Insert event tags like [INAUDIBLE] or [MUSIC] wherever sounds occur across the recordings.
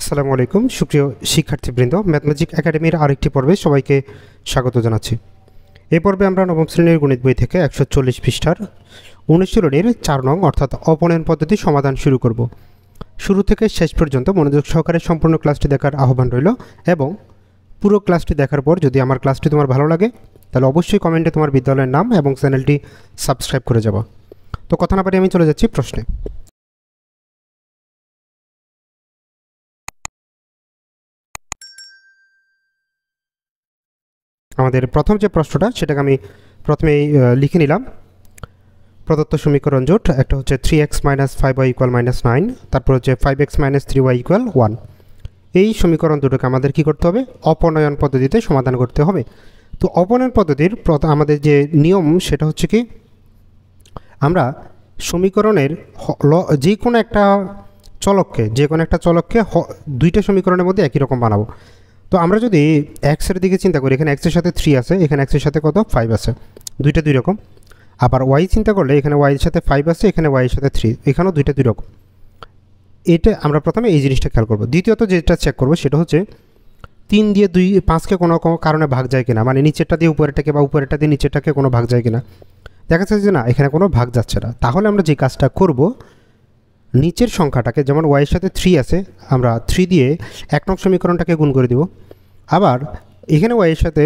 আসসালামু আলাইকুম সুপ্রিয় শিক্ষার্থীবৃন্দ ম্যাথমেটিক একাডেমির আরেকটি পর্বে সবাইকে স্বাগত জানাচ্ছি এ পর্বে আমরা নবম শ্রেণীর গণিত বই থেকে একশো চল্লিশ পৃষ্ঠার অনুশীলনীর চার নং অর্থাৎ অপনয়ন পদ্ধতি সমাধান শুরু করব শুরু থেকে শেষ পর্যন্ত মনোযোগ সহকারে সম্পূর্ণ ক্লাসটি দেখার আহ্বান রইল এবং পুরো ক্লাসটি দেখার পর যদি আমার ক্লাসটি তোমার ভালো লাগে তাহলে অবশ্যই কমেন্টে তোমার বিদ্যালয়ের নাম এবং চ্যানেলটি সাবস্ক্রাইব করে যাবো তো কথা না পারি আমি চলে যাচ্ছি প্রশ্নে আমাদের প্রথম যে প্রশ্নটা সেটাকে আমি প্রথমেই লিখে নিলাম প্রদত্ত সমীকরণ জোট একটা হচ্ছে three x minus five y equal minus nine তারপর হচ্ছে five x minus three y equal one এই সমীকরণ দুটোকে আমাদের কি করতে হবে অপনয়ন পদ্ধতিতে সমাধান করতে হবে তো অপনয়ন পদ্ধতির আমাদের যে নিয়ম সেটা হচ্ছে কি আমরা সমীকরণের যে কোনো একটা চলককে যে কোনো একটা চলককে দুইটা সমীকরণের মধ্যে একই রকম বানাবো তো আমরা যদি এক্সের দিকে চিন্তা করি এখানে এক্সের সাথে থ্রি আছে এখানে এক্সের সাথে কত ফাইভ আছে দুইটা দুই রকম আবার ওয়াই চিন্তা করলে এখানে ওয়াইয়ের সাথে ফাইভ আছে এখানে ওয়াইয়ের সাথে থ্রি এখানেও দুইটা দুই রকম এটা আমরা প্রথমে এই জিনিসটা খেয়াল করবো দ্বিতীয়ত যেটা চেক করবো সেটা হচ্ছে তিন দিয়ে দুই পাঁচকে কোনো কারণে ভাগ যায় কিনা মানে নিচেরটা দিয়ে উপরেরটাকে বা উপরেরটা দিয়ে নিচেরটাকে কোনো ভাগ যায় কিনা দেখা যাচ্ছে যে না এখানে কোনো ভাগ যাচ্ছে না তাহলে আমরা যে কাজটা করব নিচের সংখ্যাটাকে যেমন ওয়াইয়ের সাথে থ্রি আছে আমরা থ্রি দিয়ে এক নং সমীকরণটাকে গুণ করে দেব আবার এখানে ওয়াইয়ের সাথে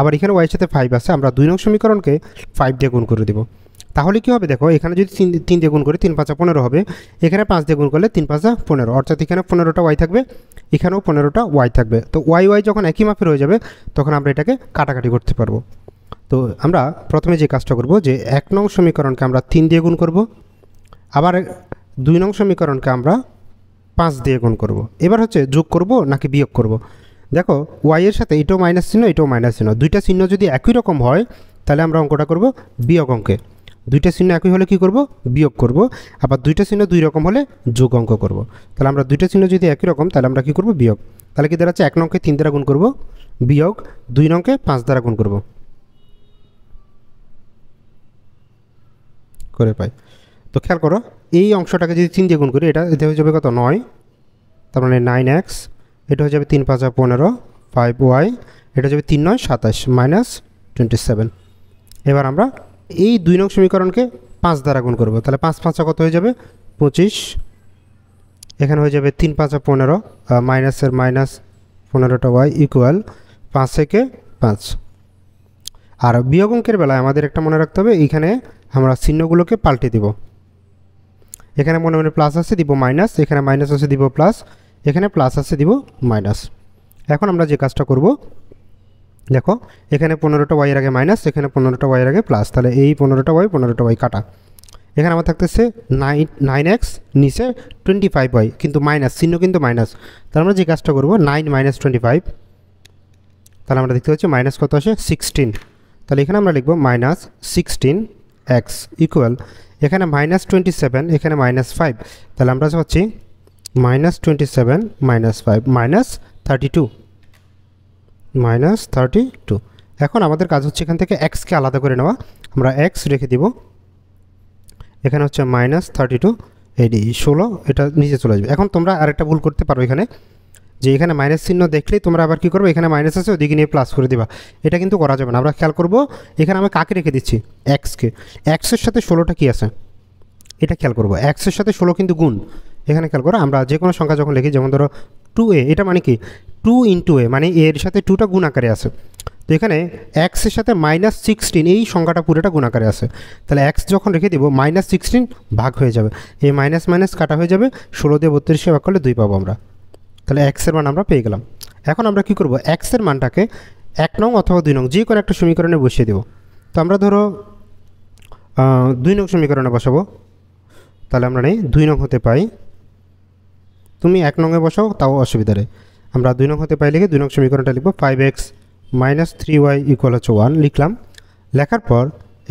আবার এখানে ওয়াইয়ের সাথে ফাইভ আছে আমরা দুই নং সমীকরণকে ফাইভ দিয়ে গুণ করে দেব তাহলে কী হবে দেখো এখানে যদি তিন তিন দিয়ে গুণ করি তিন পাঁচা পনেরো হবে এখানে পাঁচ দিয়ে গুণ করলে তিন পাঁচা পনেরো অর্থাৎ এখানে পনেরোটা ওয়াই থাকবে এখানেও পনেরোটা ওয়াই থাকবে তো ওয়াই ওয়াই যখন একই মাপের হয়ে যাবে তখন আমরা এটাকে কাটাকাটি করতে পারবো তো আমরা প্রথমে যে কাজটা করব যে এক নং সমীকরণকে আমরা তিন দিয়ে গুণ করব আবার দুই নং সমীকরণকে আমরা পাঁচ দিয়ে গুণ করব। এবার হচ্ছে যোগ করব নাকি বিয়োগ করব। দেখো ওয়াইয়ের সাথে এটাও মাইনাস চিহ্ন এটাও মাইনাস চিহ্ন দুইটা চিহ্ন যদি একই রকম হয় তাহলে আমরা অঙ্কটা করব বিয়োগ অঙ্কে দুইটা চিহ্ন একই হলে কি করব বিয়োগ করব আবার দুইটা চিহ্ন দুই রকম হলে যোগ অঙ্ক করব তাহলে আমরা দুইটা চিহ্ন যদি একই রকম তাহলে আমরা কি করব বিয়োগ তাহলে কি দাঁড়াচ্ছে এক নংকে তিন দ্বারা গুণ করব বিয়োগ দুই নংকে পাঁচ দ্বারা গুণ করব করে পাই তো খেয়াল করো এই অংশটাকে যদি তিন দিয়ে গুণ করি এটা এটা হয়ে যাবে কত নয় তার মানে নাইন এক্স এটা হয়ে যাবে তিন পাঁচ পনেরো ফাইভ ওয়াই এটা যাবে তিন নয় সাতাশ মাইনাস টোয়েন্টি সেভেন এবার আমরা এই দুই নং সমীকরণকে পাঁচ দ্বারা গুণ করব তাহলে পাঁচ পাঁচা কত হয়ে যাবে পঁচিশ এখানে হয়ে যাবে তিন পাঁচা পনেরো মাইনাসের মাইনাস পনেরোটা ওয়াই ইকুয়াল পাঁচ থেকে পাঁচ আর বিয়োগ অঙ্কের বেলায় আমাদের একটা মনে রাখতে হবে এখানে আমরা চিহ্নগুলোকে পাল্টে দিব এখানে মনে মনে প্লাস আছে দিব মাইনাস এখানে মাইনাস আছে দিব প্লাস এখানে প্লাস আছে দিব মাইনাস এখন আমরা যে কাজটা করব দেখো এখানে পনেরোটা ওয়াইয়ের আগে মাইনাস এখানে পনেরোটা ওয়াইয়ের আগে প্লাস তাহলে এই পনেরোটা ওয়াই পনেরোটা ওয়াই কাটা এখানে আমার থাকতেছে নাইন নাইন এক্স নিচে টোয়েন্টি ফাইভ ওয়াই কিন্তু মাইনাস চিহ্ন কিন্তু মাইনাস তাহলে আমরা যে কাজটা করব নাইন মাইনাস টোয়েন্টি ফাইভ তাহলে আমরা দেখতে পাচ্ছি মাইনাস কত আসে সিক্সটিন তাহলে এখানে আমরা লিখব মাইনাস সিক্সটিন এক্স ইকুয়াল এখানে মাইনাস টোয়েন্টি সেভেন এখানে মাইনাস ফাইভ তাহলে আমরা পাচ্ছি minus twenty seven minus five minus thirty two minus thirty two এখন আমাদের কাজ হচ্ছে এখান থেকে এক্সকে আলাদা করে নেওয়া আমরা এক্স রেখে দিব এখানে হচ্ছে মাইনাস থার্টি টু এডি ষোলো এটা নিচে চলে যাবে এখন তোমরা আরেকটা ভুল করতে পারো এখানে যে এখানে মাইনাস চিহ্ন দেখলেই তোমরা আবার কী করবো এখানে মাইনাস আছে ওদিকে নিয়ে প্লাস করে দেবা এটা কিন্তু করা যাবে না আমরা খেয়াল করবো এখানে আমি কাকে রেখে দিচ্ছি এক্সকে এক্সের সাথে ষোলোটা কী আছে এটা খেয়াল করবো এক্সের সাথে ষোলো কিন্তু গুণ এখানে খেয়াল করো আমরা যে কোনো সংখ্যা যখন লিখি যেমন ধরো টু এ এটা মানে কি টু ইন্টু এ মানে এর সাথে টুটা গুণ আকারে আছে তো এখানে এক্সের সাথে মাইনাস সিক্সটিন এই সংখ্যাটা পুরোটা গুণাকারে আছে তাহলে এক্স যখন রেখে দেবো মাইনাস সিক্সটিন ভাগ হয়ে যাবে এই মাইনাস মাইনাস কাটা হয়ে যাবে ষোলো দিয়ে বত্রিশে ভাগ করলে দুই পাবো আমরা তাহলে এক্সের মান আমরা পেয়ে গেলাম এখন আমরা কি করব এক্সের মানটাকে এক নং অথবা দুই নং যে কোনো একটা সমীকরণে বসিয়ে দেব তো আমরা ধরো দুই নং সমীকরণে বসাবো তাহলে আমরা নেই দুই নং হতে পাই তুমি এক নংয়ে বসাও তাও অসুবিধা নেই আমরা দুই নং হতে পাই লিখে দুই নং সমীকরণটা লিখবো five x minus three y equal হচ্ছে ওয়ান লিখলাম লেখার পর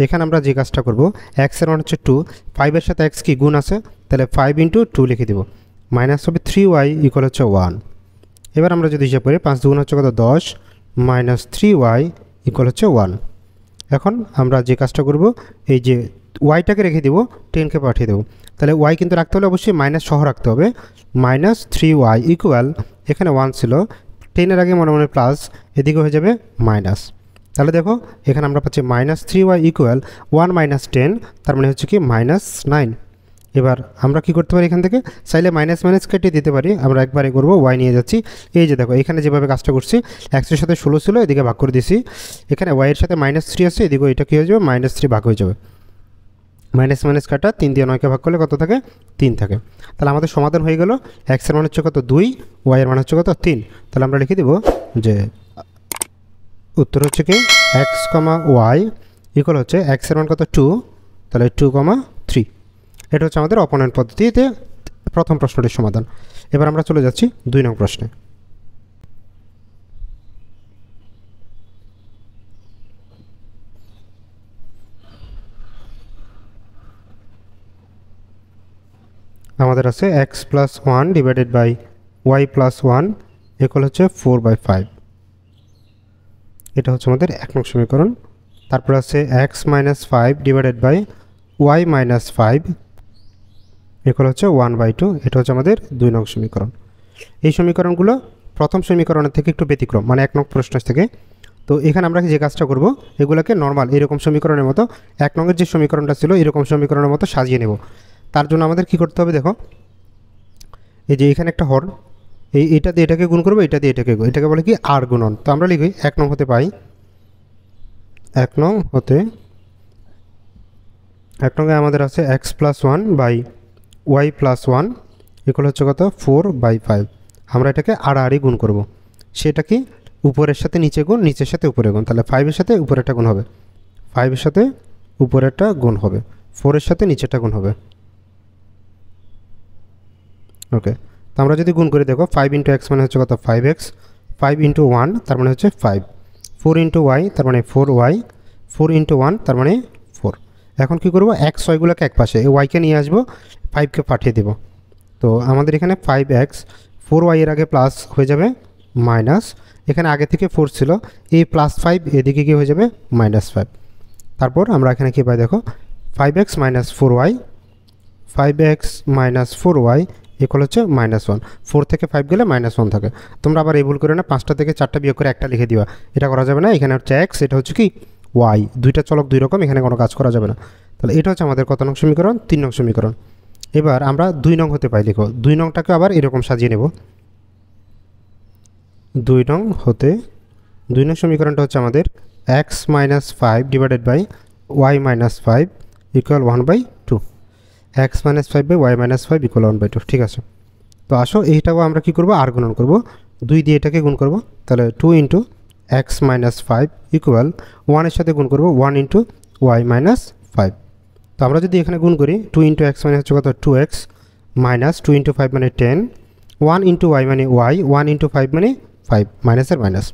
এখানে আমরা যে কাজটা করবো এক্সের মান হচ্ছে টু ফাইভের সাথে এক্স কি গুণ আছে তাহলে ফাইভ ইন্টু টু লিখে দেবো মাইনাস হবে থ্রি ওয়াই ইকুয়াল হচ্ছে ওয়ান এবার আমরা যদি হিসাব করি পাঁচ দুগুণ হচ্ছে কত দশ মাইনাস থ্রি ওয়াই ইকুয়াল হচ্ছে ওয়ান এখন আমরা যে কাজটা করব এই যে ওয়াইটাকে রেখে দেবো টেনকে পাঠিয়ে দেবো তাহলে ওয়াই কিন্তু রাখতে হলে অবশ্যই মাইনাস সহ রাখতে হবে মাইনাস থ্রি ওয়াই ইকুয়াল এখানে ওয়ান ছিল টেনের আগে মনে মনে প্লাস এদিকে হয়ে যাবে মাইনাস তাহলে দেখো এখানে আমরা পাচ্ছি minus three y equal one minus ten তার মানে হচ্ছে কি মাইনাস নাইন এবার আমরা কি করতে পারি এখান থেকে চাইলে মাইনাস মাইনাস কেটে দিতে পারি আমরা একবারে করবো ওয়াই নিয়ে যাচ্ছি এই যে দেখো এখানে যেভাবে কাজটা করছি একশোর সাথে ষোলো ছিল এদিকে ভাগ করে দিছি এখানে ওয়াইয়ের সাথে মাইনাস থ্রি আছে এদিকে এটা কী হয়ে যাবে মাইনাস থ্রি ভাগ হয়ে যাবে মাইনাস মাইনাস কাটা তিন দিয়ে নয়কে ভাগ করলে কত থাকে তিন থাকে তাহলে আমাদের সমাধান হয়ে গেল এক্সের মানে হচ্ছে কত দুই ওয়াইয়ের মানে হচ্ছে কত তিন তাহলে আমরা লিখে দেব যে উত্তর হচ্ছে কি এক্স কমা ওয়াই ইকুয়াল হচ্ছে এক্সের মান কত টু তাহলে টু কমা এটা হচ্ছে আমাদের অপনয়ন পদ্ধতিতে প্রথম প্রশ্নটির সমাধান এবার আমরা চলে যাচ্ছি দুই নং প্রশ্নে আমাদের আছে x plus one divided by y plus one equal হচ্ছে ফোর বাই ফাইভ এটা হচ্ছে আমাদের এক নং সমীকরণ তারপর আছে x minus five divided by y minus five এগুলো হচ্ছে ওয়ান বাই টু এটা হচ্ছে আমাদের দুই নং সমীকরণ এই সমীকরণগুলো প্রথম সমীকরণের থেকে একটু ব্যতিক্রম মানে এক নং প্রশ্ন থেকে তো এখানে আমরা যে কাজটা করব এগুলোকে নর্মাল এরকম সমীকরণের মতো এক নঙের যে সমীকরণটা ছিল এরকম সমীকরণের মতো সাজিয়ে নেব তার জন্য আমাদের কি করতে হবে দেখো এই যে এখানে একটা হর্ন এই এটা দিয়ে এটাকে গুণ করবো এটা দিয়ে এটাকে এটাকে বলে কি আর গুণন তো আমরা লিখি এক নং হতে পাই এক নং হতে এক নঙ্গে আমাদের আছে x plus one by y plus one equal হচ্ছে কত ফোর বাই ফাইভ আমরা এটাকে আড়াআড়ি গুণ করব। সেটা কি উপরের সাথে নিচে গুণ নিচের সাথে উপরে গুণ তাহলে ফাইভের সাথে উপরেরটা গুণ হবে ফাইভের সাথে উপরেরটা গুণ হবে ফোরের সাথে নিচেরটা গুণ হবে ওকে তো আমরা যদি গুণ করে দেখো ফাইভ ইন্টু এক্স মানে হচ্ছে কত five x five into one তার মানে হচ্ছে ফাইভ ফোর ইন্টু ওয়াই তার মানে four y four into one তার মানে এখন কি করব এক ছয়গুলোকে এক পাশে এই ওয়াইকে নিয়ে আসবো ফাইভকে পাঠিয়ে দেব তো আমাদের এখানে ফাইভ এক্স ফোর ওয়াইয়ের আগে প্লাস হয়ে যাবে মাইনাস এখানে আগে থেকে ফোর ছিল এই প্লাস ফাইভ এদিকে কি হয়ে যাবে মাইনাস ফাইভ তারপর আমরা এখানে কী পাই দেখো five x minus four y five x minus four y equal হচ্ছে মাইনাস ওয়ান ফোর থেকে ফাইভ গেলে মাইনাস ওয়ান থাকে তোমরা আবার এই ভুল করে না পাঁচটা থেকে চারটা বিয়োগ করে একটা লিখে দিবা এটা করা যাবে না এখানে হচ্ছে এক্স এটা হচ্ছে কি ওয়াই দুইটা চলক দুই রকম এখানে কোনো কাজ করা যাবে না তাহলে এটা হচ্ছে আমাদের কত নং সমীকরণ তিন নং সমীকরণ এবার আমরা দুই নং হতে পাই লিখো দুই নংটাকে আবার এরকম সাজিয়ে নেব দুই নং হতে দুই নং সমীকরণটা হচ্ছে আমাদের x minus five divided by y minus five equal one by two x minus five by y minus five equal one by two ঠিক আছে তো আসো এইটাও আমরা কি করবো আর গুণন করবো দুই দিয়ে এটাকে গুণ করবো তাহলে two into x minus five equal ওয়ানের সাথে গুণ করবো one into y minus five তো আমরা যদি এখানে গুণ করি টু ইন্টু এক্স মাইনাস হচ্ছে কত two x minus two into five মানে টেন ওয়ান ইন্টু ওয়াই মানে ওয়াই ওয়ান ইন্টু ফাইভ মানে ফাইভ মাইনাসের মাইনাস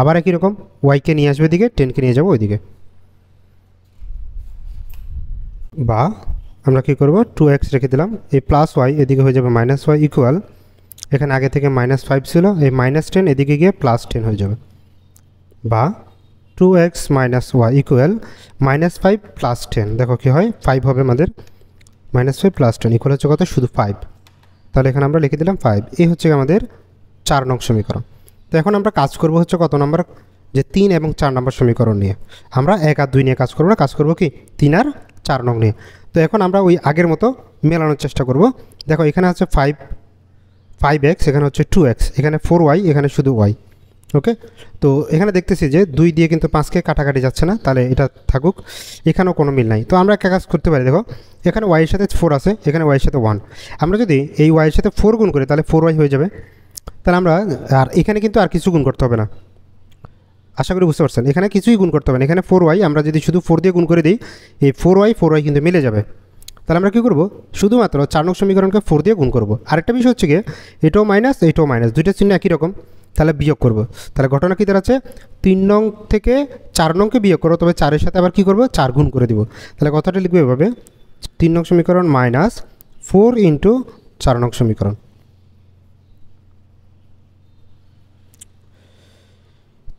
আবার একই রকম ওয়াইকে নিয়ে আসবে ওইদিকে টেনকে নিয়ে যাবো ওইদিকে বা আমরা কি করব টু এক্স রেখে দিলাম এই প্লাস ওয়াই এদিকে হয়ে যাবে মাইনাস ওয়াই ইকুয়াল এখানে আগে থেকে মাইনাস ফাইভ ছিল এই মাইনাস টেন এদিকে গিয়ে প্লাস টেন হয়ে যাবে বা two x minus y equal minus five plus ten দেখো কী হয় ফাইভ হবে আমাদের minus five plus ten equal হচ্ছে কত শুধু ফাইভ তাহলে এখানে আমরা লিখে দিলাম ফাইভ এই হচ্ছে আমাদের চার নং সমীকরণ তো এখন আমরা কাজ করব হচ্ছে কত নম্বর যে তিন এবং চার নম্বর সমীকরণ নিয়ে আমরা এক আর দুই নিয়ে কাজ করবো না কাজ করবো কি তিন আর চার নং নিয়ে তো এখন আমরা ওই আগের মতো মেলানোর চেষ্টা করব দেখো এখানে আছে ফাইভ ফাইভ এক্স এখানে হচ্ছে টু এক্স এখানে ফোর ওয়াই এখানে শুধু ওয়াই ওকে তো এখানে দেখতেছি যে দুই দিয়ে কিন্তু পাঁচকে কাটাকাটি যাচ্ছে না তাহলে এটা থাকুক এখানেও কোনো মিল নাই তো আমরা একটা কাজ করতে পারি দেখো এখানে ওয়াইয়ের সাথে ফোর আছে এখানে ওয়াইয়ের সাথে ওয়ান আমরা যদি এই ওয়াইয়ের সাথে ফোর গুণ করি তাহলে ফোর ওয়াই হয়ে যাবে তাহলে আমরা আর এখানে কিন্তু আর কিছু গুণ করতে হবে না আশা করি বুঝতে পারছেন এখানে কিছুই গুণ করতে হবে না এখানে ফোর ওয়াই আমরা যদি শুধু ফোর দিয়ে গুণ করে দিই এই ফোর ওয়াই ফোর ওয়াই কিন্তু মিলে যাবে তাহলে আমরা কী করবো শুধুমাত্র চার নং সমীকরণকে ফোর দিয়ে গুণ করবো আরেকটা বিষয় হচ্ছে গিয়ে এটাও মাইনাস এইটাও মাইনাস দুইটা চিহ্ন একই রকম তাহলে বিয়োগ করব তাহলে ঘটনা কী দাঁড়াচ্ছে তিন নং থেকে চার নংকে বিয়োগ করো তবে চারের সাথে আবার কী করবো চার গুণ করে দিব তাহলে কথাটা লিখবে এভাবে তিন নং সমীকরণ মাইনাস ফোর ইন্টু চার নং সমীকরণ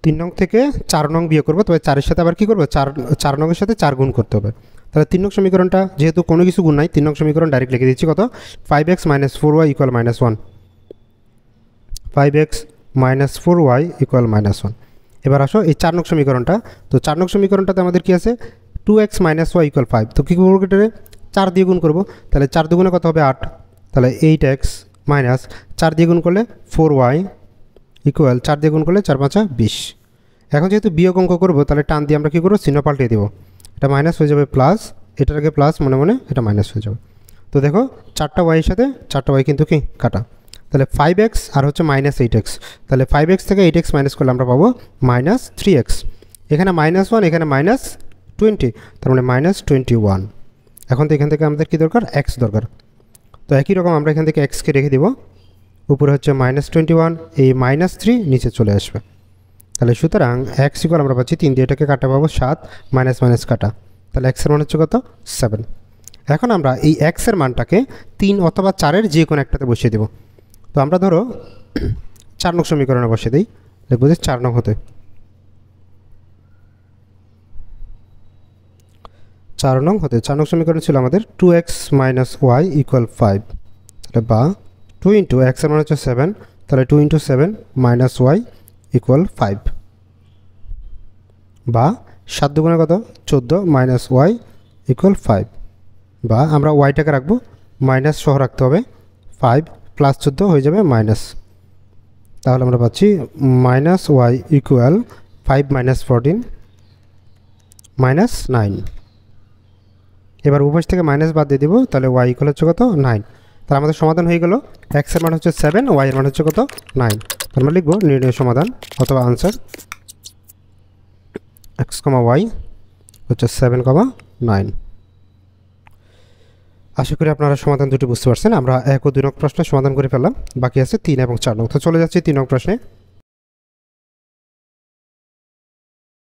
তিন নং থেকে চার নং বিয়োগ করবো তবে চারের সাথে আবার কী করবো চার চার নংয়ের সাথে চার গুণ করতে হবে তাহলে তিন নং সমীকরণটা যেহেতু কোনো কিছু গুণ নাই তিন নং সমীকরণ ডাইরেক্ট লিখে দিচ্ছি কত five x minus four y equal minus one five x minus four y equal minus one এবার আসো এই চার নক সমীকরণটা তো চার নক সমীকরণটাতে আমাদের কী আছে two x minus y equal five তো কী করবো কেটে চার দিয়ে গুণ করবো তাহলে চার দুগুণে কত হবে আট তাহলে এইট এক্স মাইনাস চার দিয়ে গুণ করলে ফোর ওয়াই ইকুয়াল চার দিয়ে গুণ করলে চার পাঁচা বিশ এখন যেহেতু বিয়োগ অঙ্ক করবো তাহলে টান দিয়ে আমরা কী করবো চিহ্ন পাল্টে দেবো এটা মাইনাস হয়ে যাবে প্লাস এটার আগে প্লাস মনে মনে এটা মাইনাস হয়ে যাবে তো দেখো চারটা ওয়াইয়ের সাথে চারটা ওয়াই কিন্তু কি কাটা তাহলে ফাইভ এক্স আর হচ্ছে মাইনাস এইট এক্স তাহলে ফাইভ এক্স থেকে এইট এক্স মাইনাস করলে আমরা পাবো মাইনাস থ্রি এক্স এখানে মাইনাস ওয়ান এখানে মাইনাস টোয়েন্টি তার মানে মাইনাস টোয়েন্টি ওয়ান এখন তো এখান থেকে আমাদের কী দরকার এক্স দরকার তো একই রকম আমরা এখান থেকে এক্সকে রেখে দেবো উপরে হচ্ছে মাইনাস টোয়েন্টি ওয়ান এই মাইনাস থ্রি নিচে চলে আসবে তাহলে সুতরাং এক্স ইকুয়াল আমরা পাচ্ছি তিন দিয়ে এটাকে কাটা পাবো সাত মাইনাস মাইনাস কাটা তাহলে এক্সের মান হচ্ছে কত সেভেন এখন আমরা এই এক্সের মানটাকে তিন অথবা চারের যে কোনো একটাতে বসিয়ে দেব তো আমরা ধরো [CLEARS THROAT] চার নং সমীকরণে বসিয়ে দিই লিখবো যে চার নং হতে চার নং হতে চার নং সমীকরণ ছিল আমাদের two x minus y equal five তাহলে বা টু ইন্টু এক্সের মান হচ্ছে সেভেন তাহলে two into seven minus y equal five বা সাত দুগুণে কত চোদ্দো মাইনাস ওয়াই ইকুয়াল ফাইভ বা আমরা ওয়াইটাকে রাখবো মাইনাস সহ রাখতে হবে ফাইভ প্লাস চোদ্দো হয়ে যাবে মাইনাস তাহলে আমরা পাচ্ছি minus y equal five minus fourteen minus nine এবার উভয় থেকে মাইনাস বাদ দিয়ে দেবো তাহলে ওয়াই ইকুয়াল হচ্ছে কত নাইন তাহলে আমাদের সমাধান হয়ে গেল এক্সের মান হচ্ছে সেভেন ওয়াইয়ের মান হচ্ছে কত নাইন তার মানে লিখব নির্ণয় সমাধান অথবা আনসার এক্স কমা ওয়াই হচ্ছে সেভেন কমা নাইন আশা করি আপনারা সমাধান দুটি বুঝতে পারছেন আমরা এক ও দুই নং প্রশ্নের সমাধান করে ফেললাম বাকি আছে তিন এবং চার নং তো চলে যাচ্ছি তিন নং প্রশ্নে